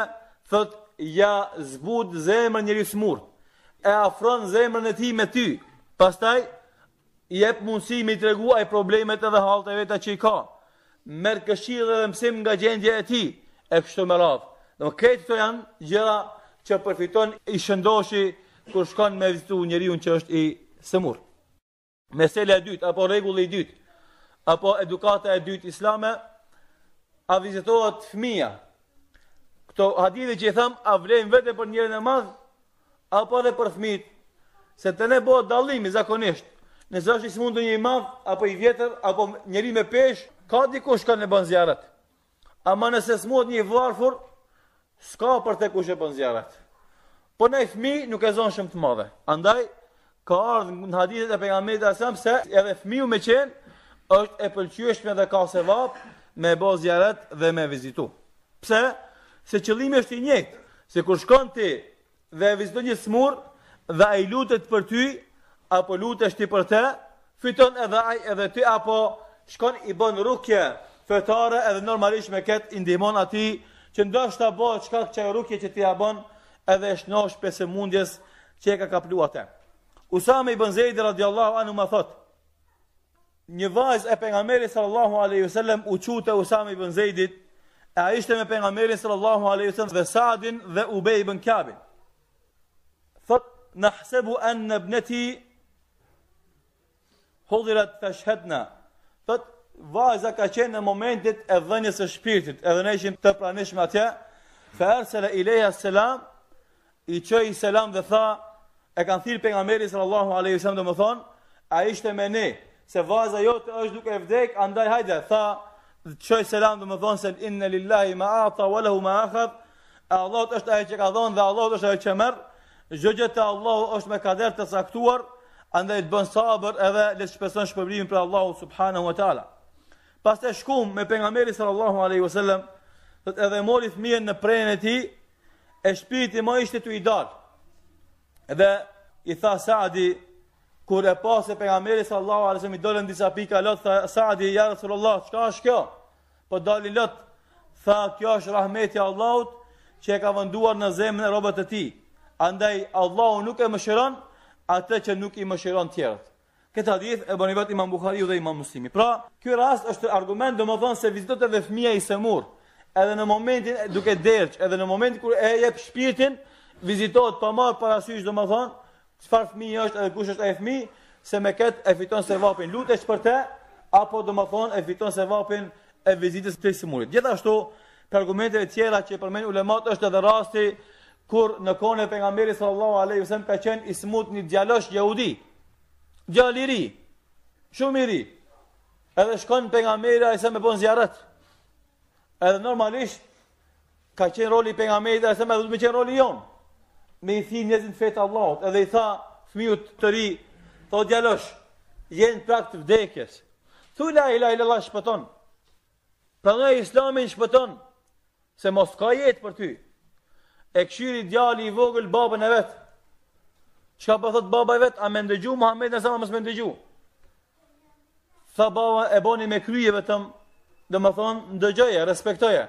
thot, ja zbut zemër njëri smur, e afron zemër e ti me ty, pastaj, jep mundësi me të regu problemet edhe halët e veta që i ka, merë këshirë dhe mësim nga gjendje e ti, e kështu me rafë. Në këtë të janë gjëra që përfiton i shëndoshi kër shkon me vizitu njëri unë që është i sëmurë mesela e dytë apo rregulli i dytë apo edukata e dytë islame a vizitohet fëmia këto hadithe që i them a vlejnë vetëm për njerin e madh apo edhe për fëmit, se të ne bëhet dallimi zakonisht Në është i së mundë një i madhë, apo i vjetër, apo njeri me peshë, ka dikush ka në bën zjarët. Ama nëse së mundë një varfur, s'ka për të kush e bën zjarët. Po në fëmi nuk e zonë shumë të madhe. Andaj, ka ardhë në hadithet e pejgamberit e sëmë se edhe fmiu me qenë është e pëlqyëshme dhe ka se vapë me bo zjarët dhe me vizitu. Pse? Se qëllimi është i njëkë, se kur shkon ti dhe e një smur dhe a i lutet për ty, apo lutesh ti për te, fiton edhe a edhe ty, apo shkon i bën rukje fetare edhe normalisht me ketë indimon ati që ndosht të bëhet çka që rukje që ti a bën edhe është nosh pëse mundjes që e ka kaplu atë. Usame i bënzejdi radiallahu anhu ma thot, një vajz e pengamerin sallallahu alaihi wasallam u qute Usame i bënzejdi, e a ishte me pengamerin sallallahu alaihi wasallam dhe Sadin dhe Ubej i Kabin. Thot, në hsebu anë në bëneti, hodhirat të shhetna, thot, vajza ka qenë në momentit e dhenjës e shpirtit, edhe ne ishim të pranishme atje, fa erë sële i leja selam, i qëj i selam dhe tha, E kanë thirë për nga meri sërë Allahu a.s. dhe më thonë, a ishte me ne, se vaza jote është duke e vdek, andaj hajde, tha, qoj selam dhe më thonë, se inne lillahi ma ata, walahu ma akhat, e Allah është aje që ka dhonë, dhe Allah është aje që merë, gjëgjët të Allah është me kader të saktuar, andaj të bën sabër edhe le të shpeson shpërbrimin për Allahu subhanahu wa taala. Pastaj shkum me pejgamberin sallallahu alaihi wasallam, thotë edhe mori fmijën në prenën e tij, e shpirti më ishte tu i dalë. Dhe i tha Saadi, kur e pasi për nga meri së Allahu, alëse mi disa pika lot, tha Saadi, ja Rasulullah, qka është kjo? Po dolin lot, tha kjo është rahmeti Allahut, që e ka vënduar në zemën e robët e ti. Andaj, Allahu nuk e më shëron, atë që nuk i më shëron tjerët. Këtë hadith e bërë një vetë imam Bukhari dhe imam Muslimi. Pra, kjo rast është argument dhe më thonë se vizitot e dhe fëmija i semur, edhe në momentin duke derq edhe në momentin kër e jep shpirtin, vizitohet pa marr parasysh domethën më thonë, fëmi është edhe kush është e fëmi, se me ketë e fiton se vapin lutës për te, apo domethën më e fiton se vapin e vizitës të simurit. Gjithashtu, për të tjera që përmend ulemat është edhe rasti, kur në kone për nga meri sallallahu aleyhi vësem ka qenë ismut një djallosh jahudi, djalliri, shumiri, edhe shkon për nga meri aleyhi bon Edhe normalisht, ka qenë roli për nga meri aleyhi duhet të qenë roli on me i thi njëzën fetë Allahot, edhe i tha fëmijët të ri, tha djalosh, djelosh, jenë prak të vdekjes, thula ila ila Allah shpëton, nga islamin shpëton, se mos ka jetë për ty, e këshyri djali i vogël babën e vetë, që ka përthot po baba e vetë, a më ndëgju, Muhammed në sama mos më ndëgju, tha baba e boni me kryje vetëm, dhe më thonë, ndëgjoje, respektoje,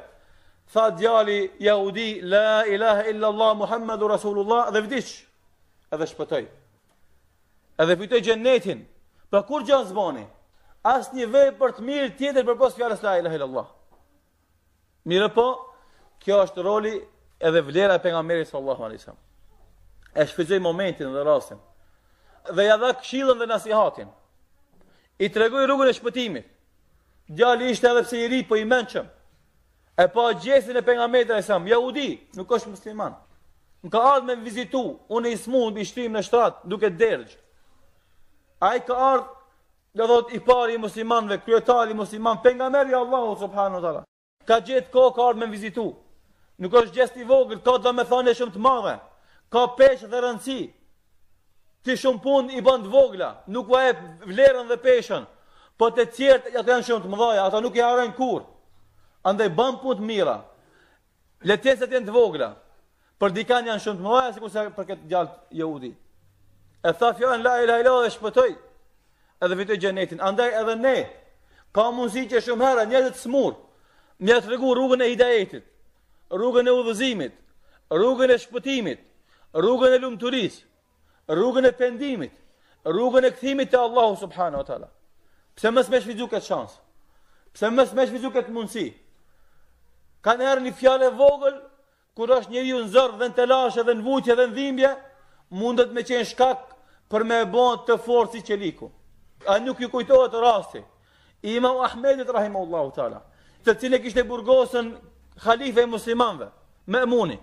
tha djali jahudi, la ilaha illa Allah, muhammedur Rasulullah, dhe vdiq, edhe shpëtoj. Edhe fitoi xhenetin për kur gjënë zboni, as një vej për të mirë tjetër për posë fjarës la ilaha illallah. Allah. Mire po, kjo është roli edhe vlera e pengamerit së Allah, e shpëzoj momentin dhe rasin, dhe jadha dha këshilën dhe nasihatin, i tregoj rrugën e shpëtimit, Djali ishte edhe pse i ri, po i menqëm e pa gjesin e pengamete e samë, jahudi, nuk është musliman. Në ka ardhë me vizitu, unë i smunë, në bishtrim në shtratë, duke dergjë. A i ka ardhë, dhe dhot i pari i muslimanve, kryetari i musliman, pengamere i Allahu, subhanu tala. Ka gjithë ko, ka ardhë me vizitu. Nuk është gjesti vogër, ka dhe me thane shumë të madhe. Ka peshë dhe rëndësi. Ti shumë punë i bandë vogla, nuk va e vlerën dhe peshën. Po të cjertë, ja të janë shumë të mëdhaja, ata nuk i harën kurë andaj bën punë të mira. Letesat janë të vogla. Për dikan janë shumë të mëdha sikur sa për këtë djalë jehudi. E tha fjalën la ilaha illa allah e shpëtoi. Edhe vitë xhenetin. Andaj edhe ne ka muzikë shumë herë njerëz të smur. Mja tregu rrugën e hidajetit, rrugën e udhëzimit, rrugën e shpëtimit, rrugën e lumturisë, rrugën e pendimit, rrugën e kthimit te Allahu subhanahu wa taala. Pse mos më shfizu kët shans? Pse mos më shfizu kët mundsi? Ka në erë një fjale vogël, kur është njëri në zërë, dhe në telashe dhe në vuqe dhe në dhimbje, mundet me qenë shkak për me e bon të forë si qeliku. A nuk ju kujtohet të rasti. u Ahmedit Rahimullahu Tala, të cilë e kishtë e burgosën halife e muslimanve, me emuni,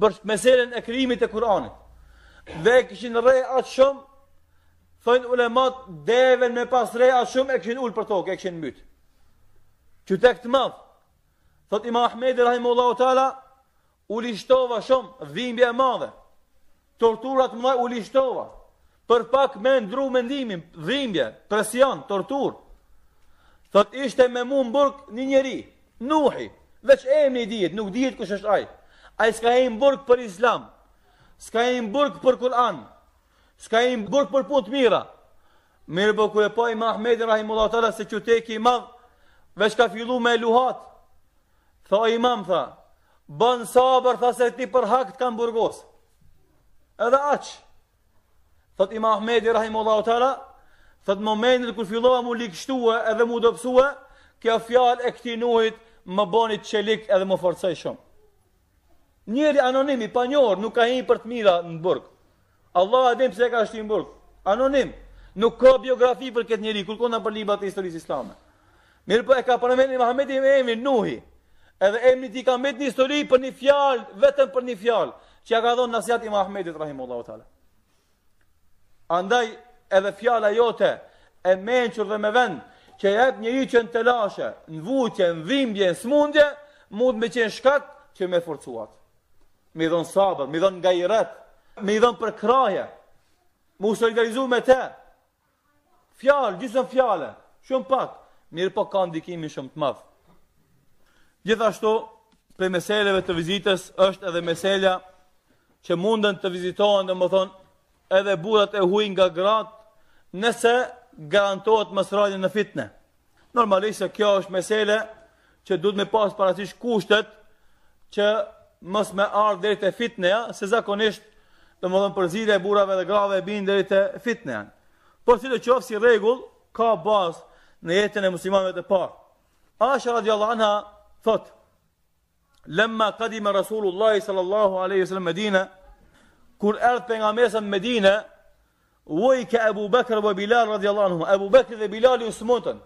për meselen e krimit e Kur'anit. Dhe e kishin re atë shumë, thëjnë ulemat, devën me pas re atë shumë, e kishin ullë për tokë, e kishin mytë. Qytek të madhë, Thot ima Ahmedi Rahimullahu Tala, u lishtova shumë, dhimbje e madhe, torturat më u lishtova, për pak me ndru mendimin, dhimbje, presion, tortur. Thot ishte me mu më burk një njeri, nuhi, veç e më një dhjet, nuk dhjet kush është aj. Aj s'ka e më burk për Islam, s'ka e më burk për Kur'an, s'ka e më burk për punë të mira. Mirë bëku po, e pa ima Ahmedi Rahimullahu Tala, se që teki i madhë, veç ka fillu me luhatë, Tha imam tha, bën sabër tha se ti për hak të kanë burgos. Edhe aq. Thot imam Ahmedi rahimullahu taala, thot momentin kur fillova mu likështua edhe mu dobësua, kjo fjalë e këtij nuhit më bëni çelik edhe më forcoi shumë. Njëri anonim i panjohur nuk ka hyrë për të mira në burg. Allah e din pse ka shtyr në burg. Anonim. Nuk ka biografi për këtë njeri, kërkon për libra të historisë islame. Mirë po e ka përmendur Muhamedi me emrin Nuhi edhe emri ti ka mbet një histori për një fjalë, vetëm për një fjalë, që ja ka dhënë Nasiat i Muhamedit rahimullahu teala. Andaj edhe fjala jote e mençur dhe me vend që jep një i që në të lashe, në vutje, në dhimbje, në smundje, mund me qenë shkat që me forcuat. Me i dhonë sabër, me i dhonë nga i me i dhonë për kraje, mu solidarizu me te. gjithë gjithën fjallë, shumë pak, mirë po ka ndikimin shumë të mafë. Gjithashtu, për meseleve të vizitës është edhe meselja që mundën të vizitohen dhe më thonë edhe burat e hujnë nga gratë nëse garantohet më në fitne. se kjo është mesele që du të me pasë parasish kushtet që mësë me ardhë dhe të fitneja, se zakonisht dhe më thonë përzire e burave dhe grave e binë dhe të fitneja. Por si të qofë si regull, ka bazë në jetën e muslimanve të parë. Asha radiallana, thot lemma qadima rasulullah sallallahu alaihi wasallam medina kur erdh pejgambesa në medinë uaj ka Abu Bakr dhe Bilal radiallahu anhu Abu Bakr dhe Bilal u smutën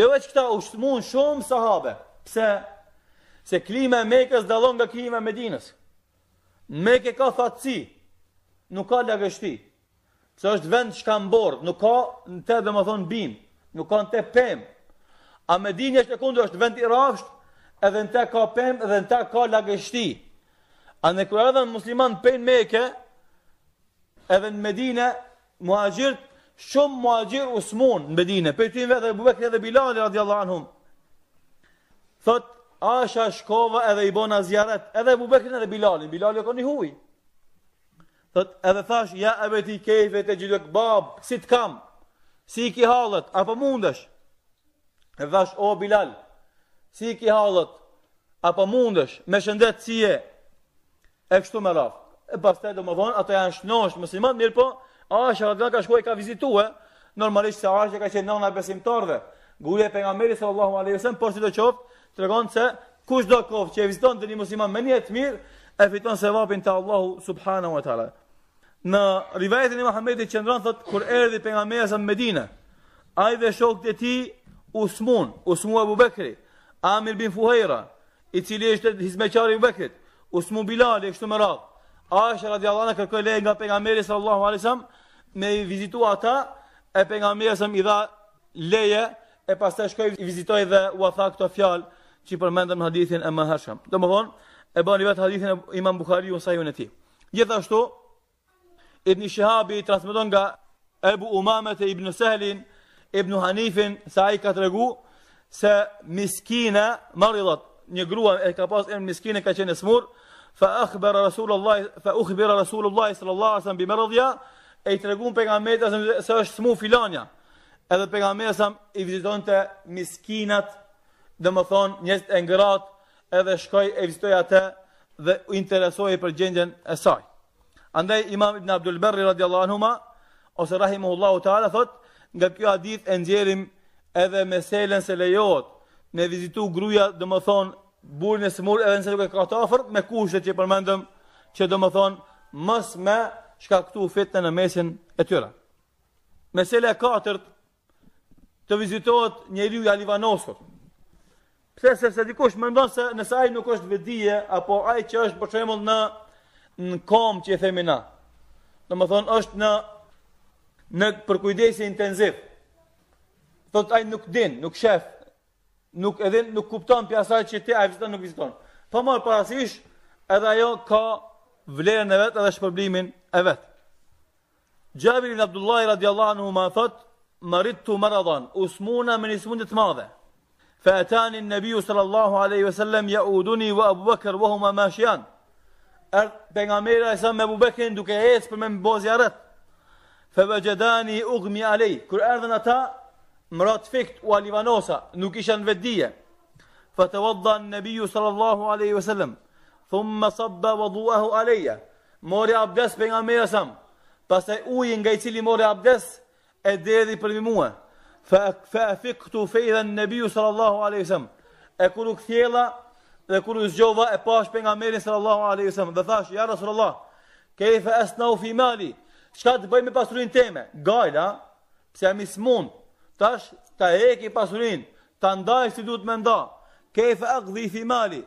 jo vetë këta u smun shumë sahabe pse se klima e Mekës dallon nga klima e Medinës Mekë ka thatësi nuk ka lagështi se është vend që nuk ka në te dhe më thonë bim, nuk ka në te pem, a Medinë është që kundu është vend i rafsht, edhe në te ka pëmë edhe në te ka lagështi. A në kërë edhe në musliman pëmë meke, edhe në Medine, muajgjirt, shumë muajgjirë usmonë në Medine, për të dhe bubekri edhe Bilali, radiallahu anhum. Thot, asha shkova edhe i bona zjarët, edhe bubekri edhe Bilali, Bilali e ka një huj. Thot, edhe thash, ja e beti kejfe të gjithë e si të kam, si i ki halët, apo mundesh? Edhe thash, o Bilal si i ki halët, apo mundësh, me shëndet si e, e kështu me rafë. E pastaj do më vonë, ato janë shnosh mësimat, mirë po, ashe ka ka shkuaj ka vizitue, normalisht se ashe ka qenë nana besimtarve, gurje e pengamiri se Allahu Alevesen, por si të qoftë, të regonë se, kush do kofë që e viziton të një musliman me njetë mirë, e fiton se vapin të Allahu subhanahu wa ta'ala. Në rivajetin i Mahamedi që ndronë, thotë, kur erdi pengamiri e zë Medine, ajve shok të ti, usmun, usmu e bubekri, Amir bin Fuheira, i cili është hizmeqari i Bekrit, Usmu Bilal, e kështu më radhë, Aisha radiallahu anha kërkoi leje nga pejgamberi sallallahu alaihi wasallam me i vizitu ata e pejgamberi sa i dha leje e pastaj shkoi i vizitoi dhe u tha këto fjalë që përmendëm në hadithin e mëhershëm. Domthon e bën vetë hadithin e Imam Buhariu sa i unëti. Gjithashtu Ibn Shihabi i transmeton nga Ebu Umamete, te Ibn Sahlin, Ibn Hanifin sa i ka treguar se miskina maridat një grua e ka pas emrin miskine ka qenë smur fa akhbara rasulullah fa akhbara rasulullah sallallahu alaihi wasallam bi maridha e tregon pejgamberi se është smu filania edhe pejgamberi sa i vizitonte miskinat do të thonë, njerëz të ngrat edhe shkoi e vizitoi atë dhe u interesoi për gjendjen e saj andaj imam ibn abdul barr radiallahu anhu ose rahimuhullahu taala thot nga ky hadith e nxjerrim edhe me selen se lejot, me vizitu gruja, dhe më thonë, burin e sëmur, edhe nëse duke ka të afer, me kushtet që i përmendëm, që dhe më thonë, mës me shka këtu fitën e mesin e tyra. Me selen e katërt, të vizitohet një riu i alivanosur, Pse se se dikush më ndonë se nëse ajë nuk është vëdije, apo ajë që është përshemull në, në kom që e themina. Në më thonë është në, në përkujdesi intenzivë thot ai nuk din, nuk shef, nuk edhe nuk kupton pi asaj që ti ai viziton nuk viziton. Po më parasysh edhe ajo ka vlerën e vet edhe shpërblimin e vet. Jabir ibn Abdullah radhiyallahu anhu ma thot marittu maradan usmuna min ismundi të madhe. Fa atani nabi sallallahu alaihi wasallam yauduni wa Abu Bakr wa huma mashiyan. Er pejgamberi ai sa me Abu Bakrin duke ecë për me mbozjarrët. Fa wajadani ughmi alai. Kur erdhën ata, mrat fikt u alivanosa, nuk isha në vedije. Fa të vadda në nëbiju sallallahu aleyhi ve sellem, thumë më sabba vaduahu aleyja, mori abdes për nga mejë sam, pas e ujë nga i cili mori abdes, e dedhi për mi mua. Fa, fa fiktu fejra në nëbiju sallallahu aleyhi ve sellem, e kuru këthjela, dhe kuru zgjova e pash për nga mejë sallallahu aleyhi ve dhe thash, ja rasullallah, kejfe esna u mali, qka të bëjmë pasurin teme, gajla, pëse jam i smunë, tash ta eki pasurin, ta ndaj si duhet me nda, kejfë akdhi i thimali,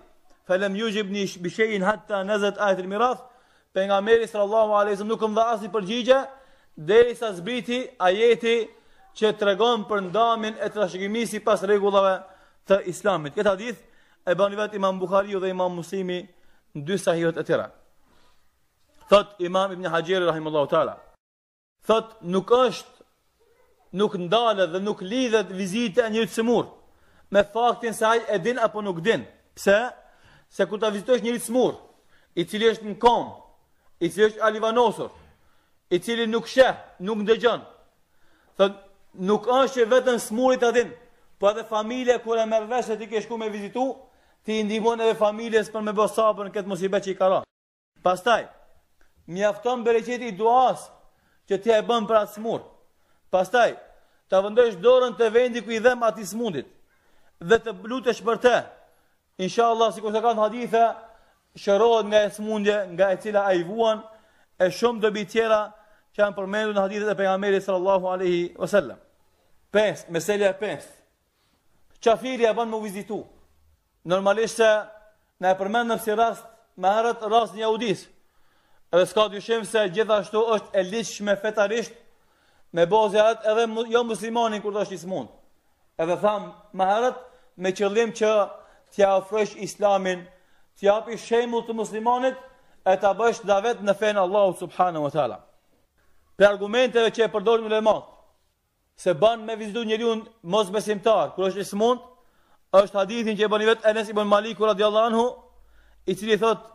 felem ju gjib një bishejin hatta nëzët ajtë mirath, për nga meri sër Allahu a.s. nuk më dha asni përgjigje, dhe i sa zbriti ajeti që të regon për ndamin e të rashkimisi pas regullave të islamit. Këtë hadith e bani vetë imam Bukhariu dhe imam Musimi në dy sahihet e tëra. Thot imam ibn Hajjeri rahimullahu ta'ala. Thot nuk është nuk ndalet dhe nuk lidhet vizita e një smur, me faktin se ai e din apo nuk din. Pse? Se ku ta vizitosh një smur, i cili është në kom, i cili është alivanosur, i cili nuk sheh, nuk dëgjon, thotë nuk është që vetëm smurit ta po edhe familja kur e merr vesh se ti ke shku me vizitu, ti i ndihmon edhe familjes për me bosa në këtë mosibet që i kara. Pastaj mjafton bereqeti duaz që ti e bën për atë smur. Pastaj, të vëndojsh dorën të vendi ku i dhemë ati s'mundit, dhe të lutesh për te. Inshallah, si kështë ka në shërohet nga e s'mundje, nga e cila a i vuan, e shumë dëbi tjera që janë përmendu në hadithet e pejgamberit sallallahu aleyhi wasallam. Pes, meselja pes. Qafiri e banë më vizitu. Normalisht se në e përmendëm si rast, me heret rast një audis. Edhe s'ka dyshim se gjithashtu është e lishme fetarisht, me bazë atë edhe jo muslimanin kur dashni smund. Edhe tham, më herët me qëllim që t'ia ofrosh Islamin, t'i api shembull të muslimanit e ta bësh davet në fen Allah subhanahu wa taala. Për argumenteve që e përdor në lemat, se ban me vizitu njeriu mos besimtar, kur është i smund, është hadithin që e bën vetë Enes ibn Malik radiallahu anhu, i cili thot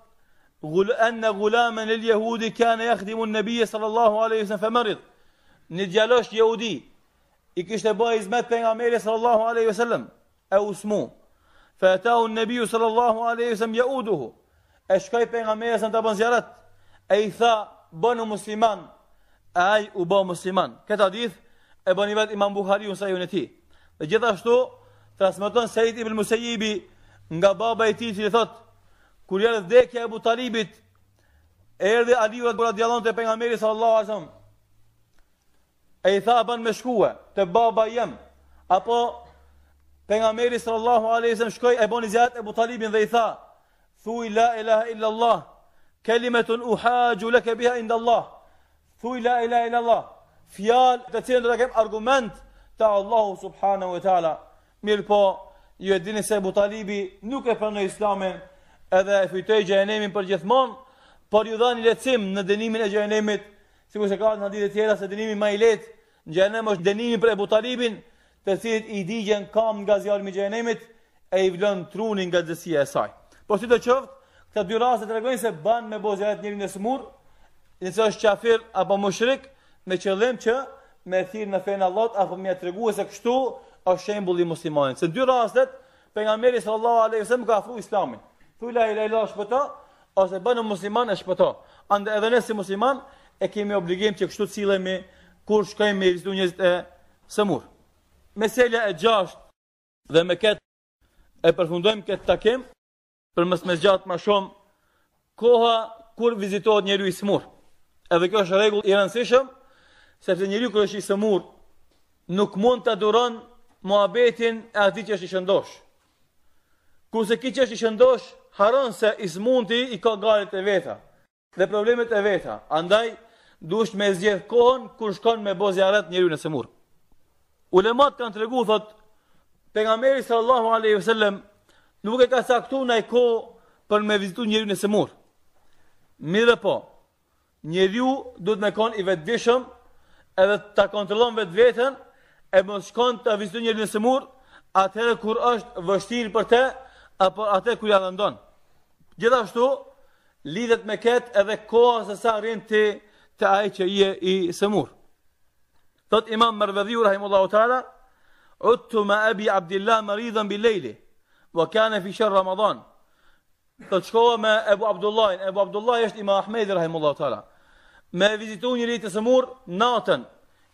Gullë anë në gullamën e ljehudi kane jakhtimun nëbije sallallahu aleyhi sallallahu aleyhi në djalosh jehudi i kishte bëj hizmet për nga meri sallallahu aleyhi sallam e usmu fe e tau nëbiju sallallahu aleyhi sallam jehuduhu e shkoj për nga meri sallam të bën zjarat e i tha bënu musliman e aj u bë musliman këta dith e bën i vet imam Bukhari unë sa ju në ti dhe gjithashtu transmiton Sejit ibn Musejibi nga baba e ti që li thot kur jelë dhekja e Butalibit erdi Aliur radiallahu te pejgamberi sallallahu alaihi wasallam e i tha ban me shkua, të baba jem, apo për nga meri sër Allahu a.s. shkoj e boni zjatë e Butalibin talibin dhe i tha, thuj la ilaha illa Allah, kelimetun u haqju leke biha inda Allah, thuj la ilaha illa Allah, fjal të cilën të të kemë argument të Allahu subhanahu e tala, mirë po ju e dini se Butalibi, talibi nuk e për në islamin edhe e fitoj gjenemin për gjithmonë, por ju dha një letësim në dënimin e gjenemit, si ku se ka në hadit e tjera se dënimin ma i letë, në gjenem është denimi për Ebu Talibin, të cilët i digjen kam nga zjarëmi gjenemit, e i vlën trunin nga dhësia e saj. Po si të qëftë, këta dy rase të regojnë se ban me bo zjarët njërin e smur, në është qafir apo më shrik, me qëllim që me thirë në fejnë Allah, apo me të regu e se kështu, është shembul i muslimanit. Se dy rastet, për nga meri së Allah a.s. më ka afru islamin. Thula i lejla është pëta, ose banë musliman e shpëta. Ande edhe ne musliman, e kemi obligim që kështu cilemi, kur shkojmë me vizitu njëzit e sëmur. Meselja e gjasht dhe me ketë e përfundojmë këtë takim, për mësë me zgjatë ma shumë, koha kur vizitohet njëri i sëmur. Edhe kjo është regull i rëndësishëm, sepse njëri kur është i sëmur, nuk mund të duron muabetin e ati që është i shëndosh. Kurse ki që është i shëndosh, haron se i sëmundi i ka galit e veta dhe problemet e veta. Andaj, duhet me zgjedh kohën kur shkon me bozjarat njeriu në semur. Ulemat kanë tregu thot pejgamberi sallallahu alaihi wasallam nuk e ka saktuar ai kohë për me vizitu njeriu në semur. Mirë po, njeriu duhet me kon i vetëdijshëm edhe ta kontrollon vetveten e mos shkon të vizitoj njerin në semur atëherë kur është vështirë për te apo atë kur ja ndon. Gjithashtu lidhet me ket edhe koha se sa rrin ti të ajë që i e i sëmur. Thot imam mërvedhiu, rahimullahu ta'ala, Uttu me ebi Abdullah më rridhën bi lejli, vë kane fisher Ramadan. Thot shkoha me Ebu Abdullah, Ebu Abdullah është ima Ahmedi, rahimullahu ta'ala. Me vizitu një rritë sëmur, natën,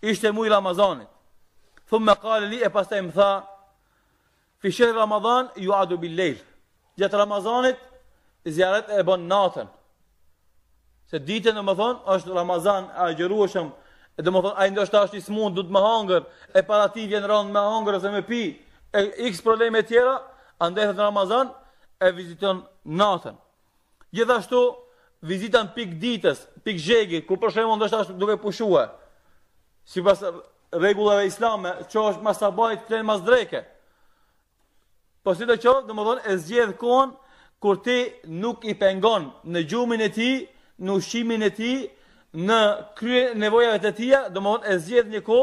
ishte mui Ramazanit. Thumë me kale li e pas të imë tha, fisher Ramadan ju adu bi lejl. Gjetë Ramazanit, zjarët e bon natën. Se ditën dhe më thonë, është Ramazan, a gjërueshëm, dhe më thonë, a i ndështë ashtë i të më hangër, e para ti vjen rëndë me hangër, ose me pi, e x probleme tjera, andaj ndethet Ramazan, e viziton natën. Gjithashtu, vizitan pik ditës, pik zhegi, ku për shemë ndështë është duke pushua, si pas regullave islame, që është mas abajt, plenë mas dreke. Po si të qovë, dhe më thonë, e zgjedhë kohën, kur ti nuk i pengon në gjumin e ti, në ushimin e ti, në krye nevojave të tia, do më thonë e zjedh një ko,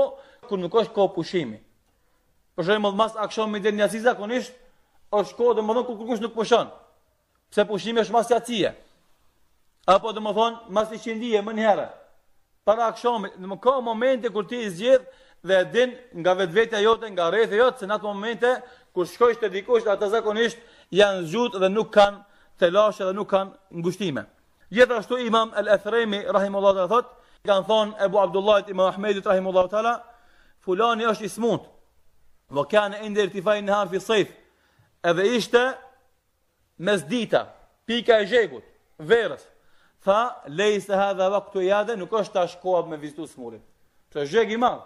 kur nuk është ko pushimi. Për shumë më mas akshon me dhe një aziza, kun ishtë, është ko do më thonë kur kush nuk pushon, pse pushimi është mas jatësia. Apo do më thonë, mas i qindije, më njëherë, para akshon, në më ka momente kur ti i zjedh, dhe e din nga vetvetja jote, nga rrethe jote, se në atë momente, kur shkojsh të dikush, ata zakonisht janë zgjut dhe nuk kanë të lashe dhe nuk kanë ngushtime. Gjithë ashtu imam El Ethremi, rahimullat e thot, kanë thonë Ebu Abdullah imam Ahmedit, rahimullat e tala, fulani është ismunt, Wa kane ndër të fajnë në harfi sëjf, edhe ishte mes dita, pika e zhegut, verës, tha, lejë se ha dhe vaktu i adhe, nuk është tash koha me vizitu smurit. Që është gjegi madhë.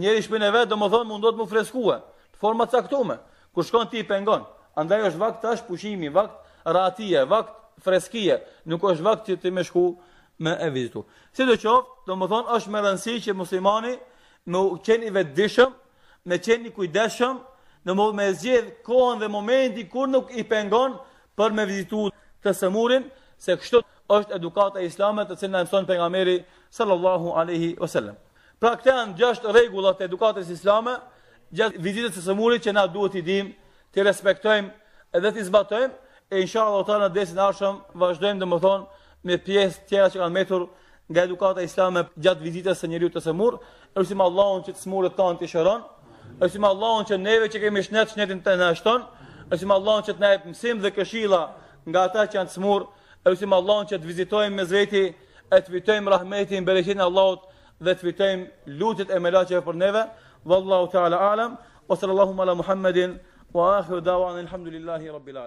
Njeri shpën e vetë, do më thonë, mundot më freskua, të forma caktume, kur shkon ti i pengon, andaj është vakt tash pushimi, vakt ratije, vakt freskie, nuk është vakt që ti më shku më e vizitu. Si do të thot, do më thonë, është më rëndësi që muslimani më qen i vetëdijshëm, më qen i kujdeshëm, në mod me zgjedh kohën dhe momentin kur nuk i pengon për më vizitu të semurin, se kështu është edukata islame të cilën e mëson pejgamberi sallallahu alaihi wasallam. Pra këta janë gjashtë rregullat e edukatës islame, gjashtë vizitës të semurit që na duhet i dim, të respektojmë dhe të zbatojmë e inshallah ta në desin arshëm vazhdojmë domethën me pjesë tjera që kanë metur nga edukata islame gjatë vizitës së njeriu të semur, elsim Allahun që të smurët kanë të shëron, elsim Allahun që neve që kemi shnet shnetin të na shton, elsim Allahun që të na jap mësim dhe këshilla nga ata që janë të smur, elsim Allahun që të vizitojmë me zveti e të fitojmë rahmetin bereqetin e Allahut dhe të fitojmë lutjet e mëlaçë për neve, wallahu taala alam, sallallahu ala muhammedin wa akhiru da'wan alhamdulillahi rabbil